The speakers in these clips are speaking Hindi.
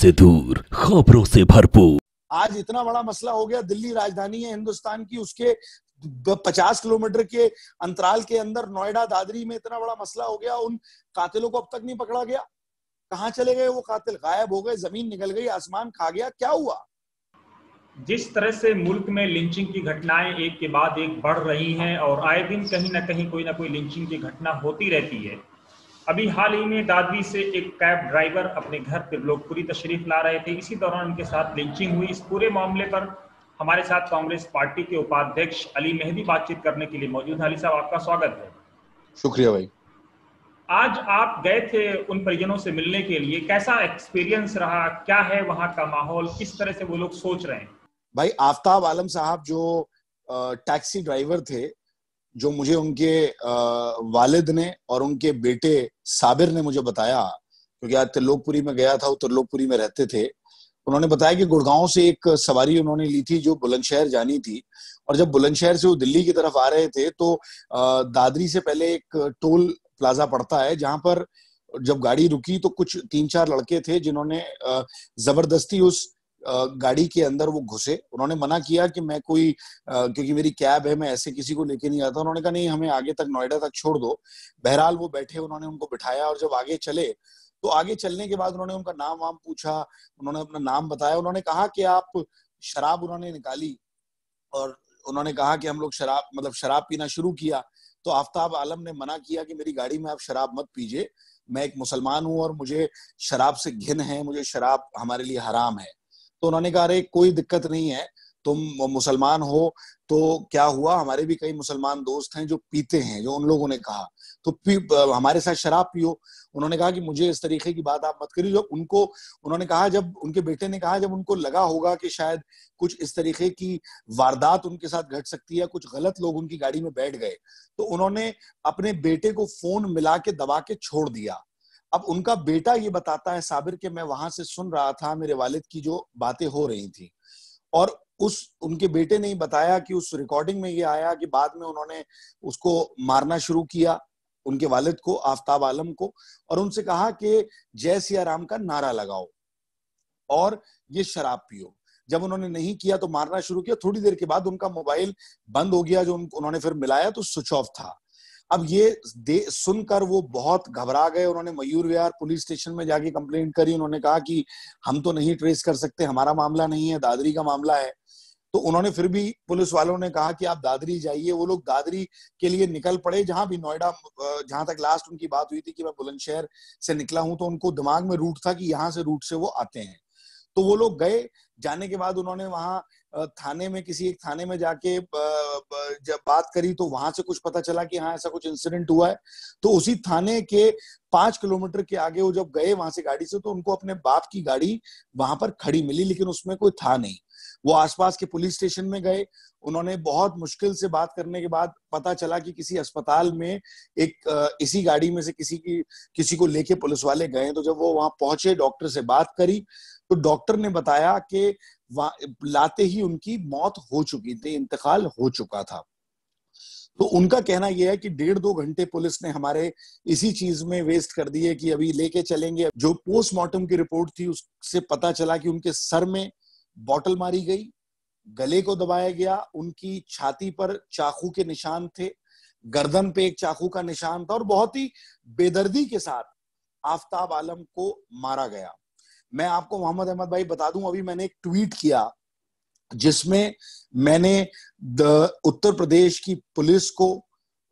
से दूर खबरों से भरपूर आज इतना बड़ा मसला हो गया दिल्ली राजधानी है हिंदुस्तान की उसके पचास किलोमीटर के अंतराल के अंदर नोएडा दादरी में इतना बड़ा मसला हो गया उन कातिलों को अब तक नहीं पकड़ा गया कहा चले गए वो कातिल गायब हो गए जमीन निकल गई आसमान खा गया क्या हुआ जिस तरह से मुल्क में लिंचिंग की घटनाएं एक के बाद एक बढ़ रही हैं और आए दिन कहीं ना कहीं कोई ना कोई लिंचिंग की घटना होती रहती है अभी हाल ही में दादवी से एक कैब ड्राइवर अपने घर पर त्रिलोकपुरी तशरीफ ला रहे थे इसी दौरान उनके साथ लिंचिंग हुई इस पूरे मामले पर हमारे साथ कांग्रेस पार्टी के उपाध्यक्ष अली मेहदी बातचीत करने के लिए मौजूद हैं अली साहब आपका स्वागत है शुक्रिया भाई आज आप गए थे उन परिजनों से मिलने के लिए कैसा एक्सपीरियंस रहा क्या है वहाँ का माहौल किस तरह से वो लोग सोच रहे हैं भाई आफ्ताब आलम साहब जो टैक्सी ड्राइवर थे जो मुझे उनके वालिद ने और उनके बेटे साबिर ने मुझे बताया क्योंकि आज त्रिलोकपुरी में गया था वो त्रिलोकपुरी में रहते थे उन्होंने बताया कि गुड़गांव से एक सवारी उन्होंने ली थी जो बुलंदशहर जानी थी और जब बुलंदशहर से वो दिल्ली की तरफ आ रहे थे तो दादरी से पहले एक टोल प्लाजा पड़ता है जहां पर जब गाड़ी रुकी तो कुछ तीन चार लड़के थे जिन्होंने जबरदस्ती उस गाड़ी के अंदर वो घुसे उन्होंने मना किया कि मैं कोई क्योंकि मेरी कैब है मैं ऐसे किसी को लेके नहीं आता उन्होंने कहा नहीं हमें आगे तक नोएडा तक छोड़ दो बहरहाल वो बैठे उन्होंने उनको बिठाया और जब आगे चले तो आगे चलने के बाद उन्होंने उनका नाम वाम पूछा उन्होंने अपना नाम बताया उन्होंने कहा कि आप शराब उन्होंने निकाली और उन्होंने कहा कि हम लोग शराब मतलब शराब पीना शुरू किया तो आफ्ताब आलम ने मना किया कि मेरी गाड़ी में आप शराब मत पीजिए मैं एक मुसलमान हूँ और मुझे शराब से घिन है मुझे शराब हमारे लिए हराम है तो उन्होंने कहा अरे कोई दिक्कत नहीं है तुम मुसलमान हो तो क्या हुआ हमारे भी कई मुसलमान दोस्त हैं जो पीते हैं जो उन लोगों ने कहा तो पी, हमारे साथ शराब पियो उन्होंने कहा कि मुझे इस तरीके की बात आप मत करिए जो उनको उन्होंने कहा जब उनके बेटे ने कहा जब उनको लगा होगा कि शायद कुछ इस तरीके की वारदात उनके साथ घट सकती है कुछ गलत लोग उनकी गाड़ी में बैठ गए तो उन्होंने अपने बेटे को फोन मिला के दबा के छोड़ दिया अब उनका बेटा ये बताता है साबिर के मैं वहां से सुन रहा था मेरे वालिद की जो बातें हो रही थी और उस उनके बेटे ने बताया कि उस रिकॉर्डिंग में ये आया कि बाद में उन्होंने उसको मारना शुरू किया उनके वालिद को आफ्ताब आलम को और उनसे कहा कि जय सिया राम का नारा लगाओ और ये शराब पियो जब उन्होंने नहीं किया तो मारना शुरू किया थोड़ी देर के बाद उनका मोबाइल बंद हो गया जो उन्होंने फिर मिलाया तो स्विच ऑफ था अब ये दे सुनकर वो बहुत घबरा गए उन्होंने मयूर विहार पुलिस स्टेशन में जाके कंप्लेंट करी उन्होंने कहा कि हम तो नहीं ट्रेस कर सकते हमारा मामला नहीं है दादरी का मामला है तो उन्होंने फिर भी पुलिस वालों ने कहा कि आप दादरी जाइए वो लोग दादरी के लिए निकल पड़े जहां भी नोएडा जहां तक लास्ट उनकी बात हुई थी कि मैं बुलंदशहर से निकला हूं तो उनको दिमाग में रूट था कि यहाँ से रूट से वो आते हैं तो वो लोग गए जाने के बाद उन्होंने वहां थाने में किसी एक थाने में जाके जब बात करी तो वहां से कुछ पता चला कि हाँ ऐसा कुछ इंसिडेंट हुआ है तो उसी थाने के पांच किलोमीटर के आगे वो जब गए वहां से गाड़ी से तो उनको अपने बाप की गाड़ी वहां पर खड़ी मिली लेकिन उसमें कोई था नहीं वो आसपास के पुलिस स्टेशन में गए उन्होंने बहुत मुश्किल से बात करने के बाद पता चला कि किसी अस्पताल में एक इसी गाड़ी में से किसी की किसी को लेके पुलिस वाले गए तो जब वो वहां पहुंचे डॉक्टर से बात करी तो डॉक्टर ने बताया कि लाते ही उनकी मौत हो चुकी थी इंतकाल हो चुका था तो उनका कहना यह है कि डेढ़ दो घंटे पुलिस ने हमारे इसी चीज में वेस्ट कर दिए कि अभी लेके चलेंगे जो पोस्टमार्टम की रिपोर्ट थी उससे पता चला कि उनके सर में बॉटल मारी गई गले को दबाया गया उनकी छाती पर चाकू के निशान थे गर्दन पे एक चाकू का निशान था और बहुत ही बेदर्दी के साथ आफ्ताब आलम को मारा गया मैं आपको मोहम्मद अहमद भाई बता दूं अभी मैंने एक ट्वीट किया जिसमें मैंने उत्तर प्रदेश की पुलिस को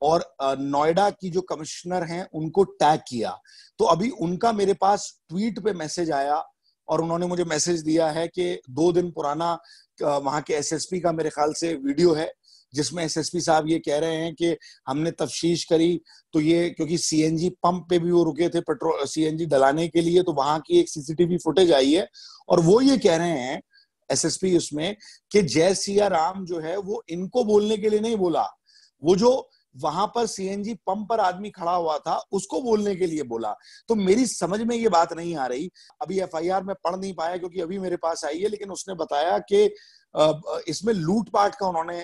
और नोएडा की जो कमिश्नर हैं उनको टैग किया तो अभी उनका मेरे पास ट्वीट पे मैसेज आया और उन्होंने मुझे मैसेज दिया है कि दो दिन पुराना वहां के एसएसपी का मेरे ख्याल से वीडियो है जिसमें एसएसपी साहब ये कह रहे हैं कि हमने तफ्तीश करी तो ये क्योंकि सीएनजी पंप पे भी वो रुके थे पेट्रोल सीएनजी डलाने के लिए तो वहां की एक सीसीटीवी फुटेज आई है और वो ये कह रहे हैं एसएसपी उसमें कि जय सिया राम जो है वो इनको बोलने के लिए नहीं बोला वो जो वहां पर सीएनजी पंप पर आदमी खड़ा हुआ था उसको बोलने के लिए बोला तो मेरी समझ में ये बात नहीं आ रही अभी एफआईआर में पढ़ नहीं पाया क्योंकि अभी मेरे पास आई है लेकिन उसने बताया कि इसमें लूटपाट का उन्होंने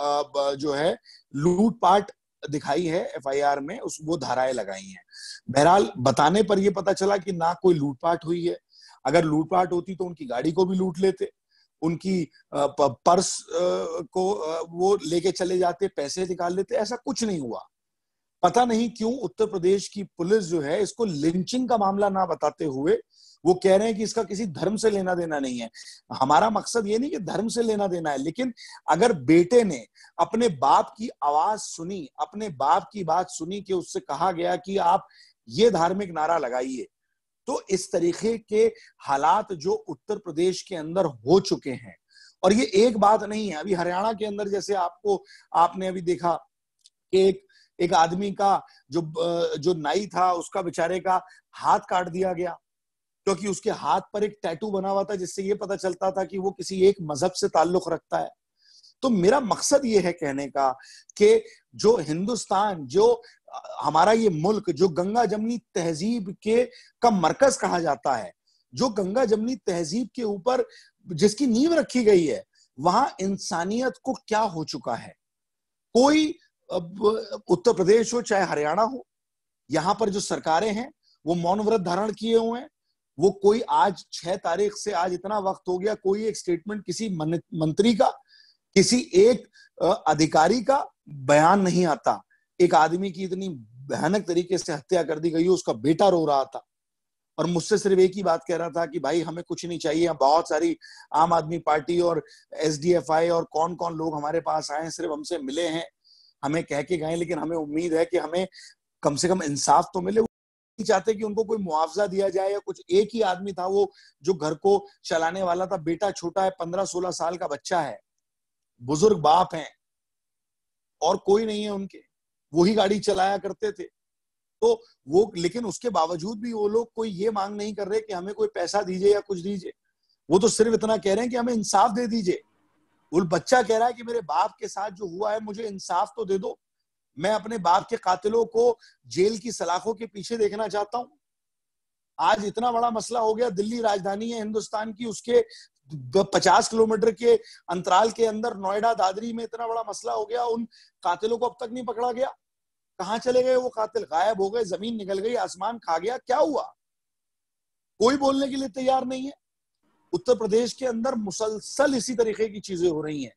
जो है लूट पाट दिखाई है एफआईआर में उस वो धाराएं लगाई हैं बहरहाल बताने पर यह पता चला कि ना कोई लूटपाट हुई है अगर लूटपाट होती तो उनकी गाड़ी को भी लूट लेते उनकी पर्स को वो लेके चले जाते पैसे निकाल लेते ऐसा कुछ नहीं हुआ पता नहीं क्यों उत्तर प्रदेश की पुलिस जो है इसको लिंचिंग का मामला ना बताते हुए वो कह रहे हैं कि इसका किसी धर्म से लेना देना नहीं है हमारा मकसद ये नहीं कि धर्म से लेना देना है लेकिन अगर बेटे ने अपने बाप की आवाज सुनी अपने बाप की बात सुनी कि उससे कहा गया कि आप ये धार्मिक नारा लगाइए तो इस तरीके के हालात जो उत्तर प्रदेश के अंदर हो चुके हैं और ये एक बात नहीं है अभी हरियाणा के अंदर जैसे आपको आपने अभी देखा कि एक एक आदमी का जो जो नाई था उसका बेचारे का हाथ काट दिया गया क्योंकि तो उसके हाथ पर एक टैटू बना हुआ था जिससे ये पता चलता था कि वो किसी एक मजहब से ताल्लुक रखता है तो मेरा मकसद ये है कहने का कि जो हिंदुस्तान जो हमारा ये मुल्क जो गंगा जमनी तहजीब के का मरकज कहा जाता है जो गंगा जमनी तहजीब के ऊपर जिसकी नींव रखी गई है वहां इंसानियत को क्या हो चुका है कोई अब उत्तर प्रदेश हो चाहे हरियाणा हो यहाँ पर जो सरकारें हैं वो मौन व्रत धारण किए हुए हैं वो कोई आज छह तारीख से आज इतना वक्त हो गया कोई एक स्टेटमेंट किसी मंत्री का किसी एक अधिकारी का बयान नहीं आता एक आदमी की इतनी भयानक तरीके से हत्या कर दी गई उसका बेटा रो रहा था और मुझसे सिर्फ एक ही बात कह रहा था कि भाई हमें कुछ नहीं चाहिए बहुत सारी आम आदमी पार्टी और एस और कौन कौन लोग हमारे पास आए सिर्फ हमसे मिले हैं हमें कह के गए लेकिन हमें उम्मीद है कि हमें कम से कम इंसाफ तो मिले चाहते कि उनको कोई मुआवजा दिया जाए या कुछ एक ही आदमी था वो जो घर को चलाने वाला था बेटा छोटा है पंद्रह सोलह साल का बच्चा है बुजुर्ग बाप है और कोई नहीं है उनके वही गाड़ी चलाया करते थे तो वो लेकिन उसके बावजूद भी वो लोग कोई ये मांग नहीं कर रहे कि हमें कोई पैसा दीजिए या कुछ दीजिए वो तो सिर्फ इतना कह रहे हैं कि हमें इंसाफ दे दीजिए वो बच्चा कह रहा है कि मेरे बाप के साथ जो हुआ है मुझे इंसाफ तो दे दो मैं अपने बाप के कातिलों को जेल की सलाखों के पीछे देखना चाहता हूं आज इतना बड़ा मसला हो गया दिल्ली राजधानी है हिंदुस्तान की उसके पचास किलोमीटर के अंतराल के अंदर नोएडा दादरी में इतना बड़ा मसला हो गया उन कातिलों को अब तक नहीं पकड़ा गया कहा चले गए वो कातिल गायब हो गए जमीन निकल गई आसमान खा गया क्या हुआ कोई बोलने के लिए तैयार नहीं है उत्तर प्रदेश के अंदर मुसलसल इसी तरीके की चीजें हो रही हैं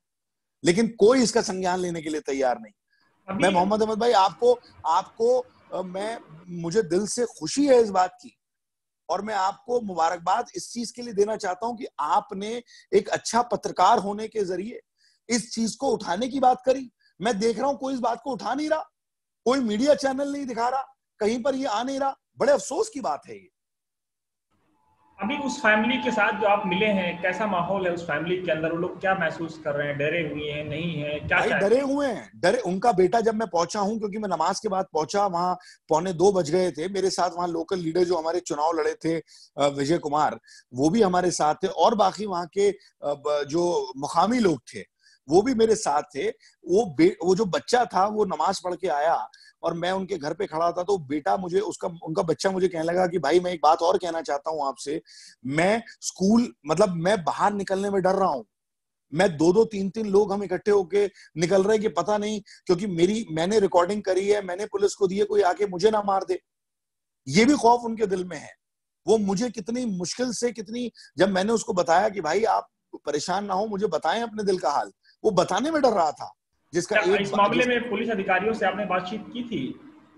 लेकिन कोई इसका संज्ञान लेने के लिए तैयार नहीं मैं मोहम्मद अहमद भाई आपको आपको मैं मुझे दिल से खुशी है इस बात की और मैं आपको मुबारकबाद इस चीज के लिए देना चाहता हूं कि आपने एक अच्छा पत्रकार होने के जरिए इस चीज को उठाने की बात करी मैं देख रहा हूं कोई इस बात को उठा नहीं रहा कोई मीडिया चैनल नहीं दिखा रहा कहीं पर ये आ नहीं रहा बड़े अफसोस की बात है ये अभी उस फैमिली के साथ जो आप मिले हैं कैसा माहौल है उस फैमिली के अंदर वो लोग क्या महसूस कर रहे हैं डरे हुए हैं नहीं है क्या भाई डरे हुए हैं डरे उनका बेटा जब मैं पहुंचा हूं क्योंकि मैं नमाज के बाद पहुंचा वहां पौने दो बज गए थे मेरे साथ वहां लोकल लीडर जो हमारे चुनाव लड़े थे विजय कुमार वो भी हमारे साथ थे और बाकी वहाँ के जो मुकामी लोग थे वो भी मेरे साथ थे वो वो जो बच्चा था वो नमाज पढ़ के आया और मैं उनके घर पे खड़ा था तो बेटा मुझे उसका उनका बच्चा मुझे कहने लगा कि भाई मैं एक बात और कहना चाहता हूँ आपसे मैं स्कूल मतलब मैं बाहर निकलने में डर रहा हूँ मैं दो दो तीन तीन लोग हम इकट्ठे होके निकल रहे कि पता नहीं क्योंकि मेरी मैंने रिकॉर्डिंग करी है मैंने पुलिस को दिए कोई आके मुझे ना मार दे ये भी खौफ उनके दिल में है वो मुझे कितनी मुश्किल से कितनी जब मैंने उसको बताया कि भाई आप परेशान ना हो मुझे बताएं अपने दिल का हाल वो बताने में डर रहा था जिसका अच्छा, एक इस मामले में पुलिस अधिकारियों से आपने बातचीत की थी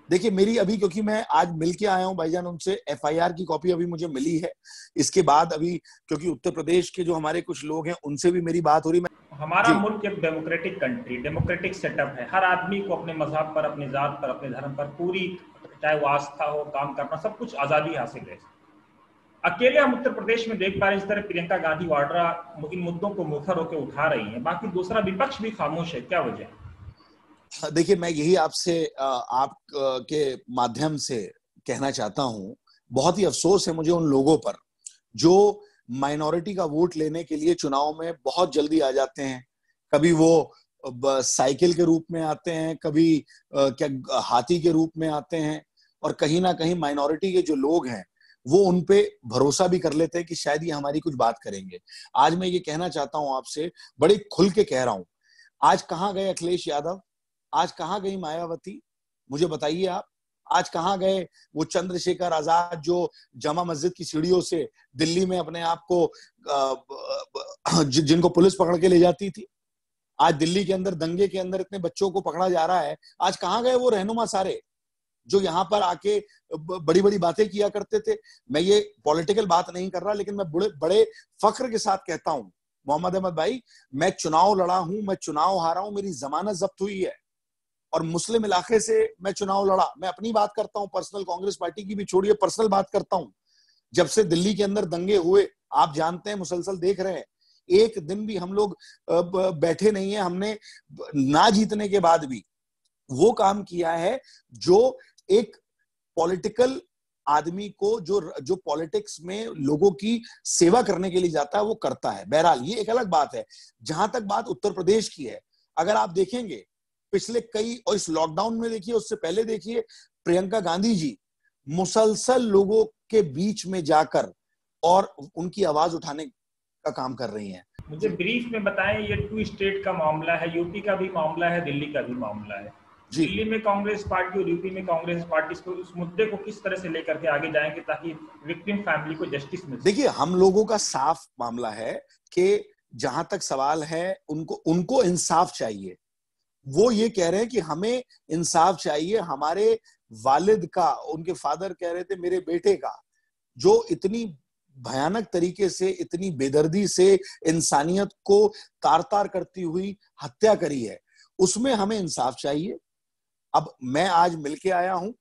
देखिए मेरी अभी क्योंकि मैं आज मिल के आया हूँ भाईजान उनसे एफआईआर की कॉपी अभी मुझे मिली है इसके बाद अभी क्योंकि उत्तर प्रदेश के जो हमारे कुछ लोग हैं उनसे भी मेरी बात हो रही है हमारा मुल्क एक डेमोक्रेटिक कंट्री डेमोक्रेटिक सेटअप है हर आदमी को अपने मजहब पर अपने जात पर अपने धर्म पर पूरी चाहे वो आस्था हो काम करना सब कुछ आजादी हासिल है अकेले हम उत्तर प्रदेश में देख पा रहे हैं इस तरह प्रियंका गांधी वाड्रा इन मुद्दों को मुखर होकर उठा रही हैं बाकी दूसरा विपक्ष भी खामोश है क्या वजह देखिए मैं यही आपसे आप के माध्यम से कहना चाहता हूं बहुत ही अफसोस है मुझे उन लोगों पर जो माइनॉरिटी का वोट लेने के लिए चुनाव में बहुत जल्दी आ जाते हैं कभी वो साइकिल के रूप में आते हैं कभी क्या हाथी के रूप में आते हैं और कहीं ना कहीं माइनॉरिटी के जो लोग हैं वो उनपे भरोसा भी कर लेते हैं कि शायद ये हमारी कुछ बात करेंगे आज मैं ये कहना चाहता हूँ आपसे बड़े खुल के कह रहा हूं आज कहाँ गए अखिलेश यादव आज कहाँ गई मायावती मुझे बताइए आप आज कहाँ गए वो चंद्रशेखर आजाद जो जमा मस्जिद की सीढ़ियों से दिल्ली में अपने आप को जिनको पुलिस पकड़ के ले जाती थी आज दिल्ली के अंदर दंगे के अंदर इतने बच्चों को पकड़ा जा रहा है आज कहाँ गए वो रहनुमा सारे जो यहाँ पर आके बड़ी बड़ी बातें किया करते थे मैं ये पॉलिटिकल बात नहीं कर रहा लेकिन मैं बड़े बड़े फख्र के साथ कहता हूँ मोहम्मद अहमद भाई मैं चुनाव लड़ा हूं मैं चुनाव हारा हूं मेरी जमानत जब्त हुई है और मुस्लिम इलाके से मैं चुनाव लड़ा मैं अपनी बात करता हूँ पर्सनल कांग्रेस पार्टी की भी छोड़िए पर्सनल बात करता हूँ जब से दिल्ली के अंदर दंगे हुए आप जानते हैं मुसलसल देख रहे हैं एक दिन भी हम लोग बैठे नहीं है हमने ना जीतने के बाद भी वो काम किया है जो एक पॉलिटिकल आदमी को जो जो पॉलिटिक्स में लोगों की सेवा करने के लिए जाता है वो करता है बहरहाल ये एक अलग बात है जहां तक बात उत्तर प्रदेश की है अगर आप देखेंगे पिछले कई और इस लॉकडाउन में देखिए उससे पहले देखिए प्रियंका गांधी जी मुसलसल लोगों के बीच में जाकर और उनकी आवाज उठाने का काम कर रही हैं मुझे ब्रीफ में बताएं ये टू स्टेट का मामला है यूपी का भी मामला है दिल्ली का भी मामला है दिल्ली में कांग्रेस पार्टी और यूपी में कांग्रेस पार्टी को उस मुद्दे को किस तरह से लेकर के आगे जाएंगे ताकि विक्टिम फैमिली को जस्टिस मिले देखिए हम लोगों का साफ मामला है कि जहां तक सवाल है उनको उनको इंसाफ चाहिए वो ये कह रहे हैं कि हमें इंसाफ चाहिए हमारे वालिद का उनके फादर कह रहे थे मेरे बेटे का जो इतनी भयानक तरीके से इतनी बेदर्दी से इंसानियत को तार तार करती हुई हत्या करी है उसमें हमें इंसाफ चाहिए अब मैं आज मिलके आया हूं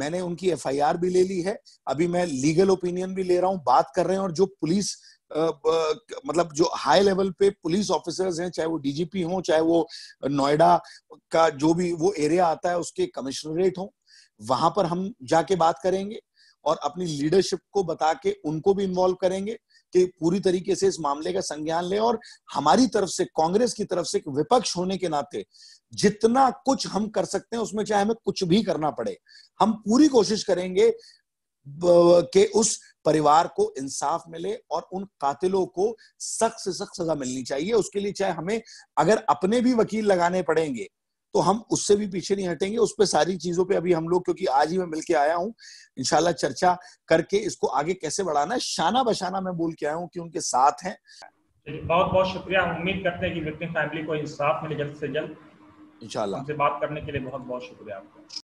मैंने उनकी एफआईआर भी ले ली है अभी मैं लीगल ओपिनियन भी ले रहा हूँ बात कर रहे हैं और जो पुलिस मतलब जो हाई लेवल पे पुलिस ऑफिसर्स हैं चाहे वो डीजीपी हो चाहे वो नोएडा का जो भी वो एरिया आता है उसके कमिश्नरेट हो वहां पर हम जाके बात करेंगे और अपनी लीडरशिप को बता के उनको भी इन्वॉल्व करेंगे कि पूरी तरीके से इस मामले का संज्ञान ले और हमारी तरफ से कांग्रेस की तरफ से विपक्ष होने के नाते जितना कुछ हम कर सकते हैं उसमें चाहे हमें कुछ भी करना पड़े हम पूरी कोशिश करेंगे के उस परिवार को इंसाफ मिले और उन कातिलों को सख्त से सख्त सजा मिलनी चाहिए उसके लिए चाहे हमें अगर अपने भी वकील लगाने पड़ेंगे तो हम उससे भी पीछे नहीं हटेंगे उस पर सारी चीजों पे अभी हम लोग क्योंकि आज ही मैं मिलके आया हूँ इनशाला चर्चा करके इसको आगे कैसे बढ़ाना है शाना बशाना मैं बोल के आया हूँ कि उनके साथ हैं बहुत बहुत शुक्रिया उम्मीद करते हैं कि विक्टिम फैमिली को इंसाफ मिले जल्द से जल्द इंशाल्लाह बात करने के लिए बहुत बहुत शुक्रिया आपका